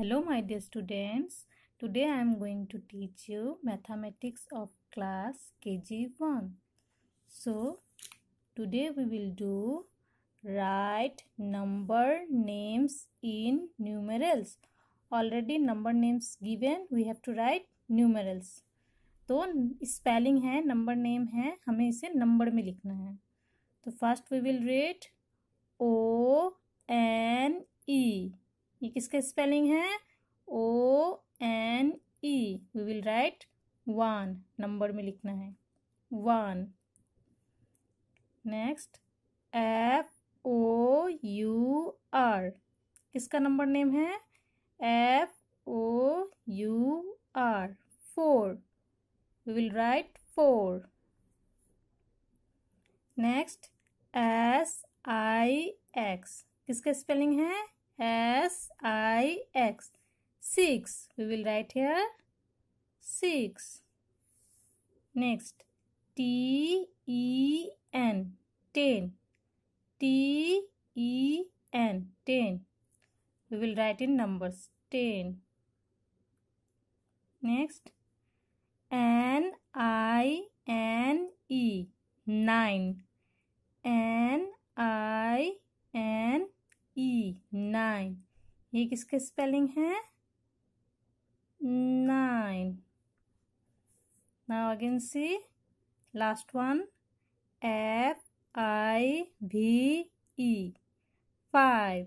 hello my dear students today i am going to teach you mathematics of class kg1 so today we will do write number names in numerals already number names given we have to write numerals तो spelling है number name है हमें इसे number में लिखना है तो first we will write O N E ये किसका स्पेलिंग है O N E we will write one number में लिखना है one next F O U R किसका नंबर नेम है F O U R four we will write four next S I X किसका spelling है S x. 6. We will write here 6. Next, T E N 10. T E N 10. We will write in numbers 10. Next, N I N E 9. N I N E 9. ये किसके spelling है nine now again see last one F I V E five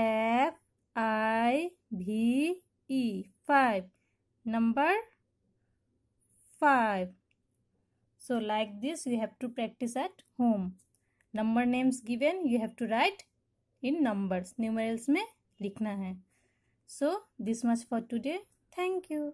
F I V E five number five so like this you have to practice at home number names given you have to write in numbers numerals में लिखना है so this much for today thank you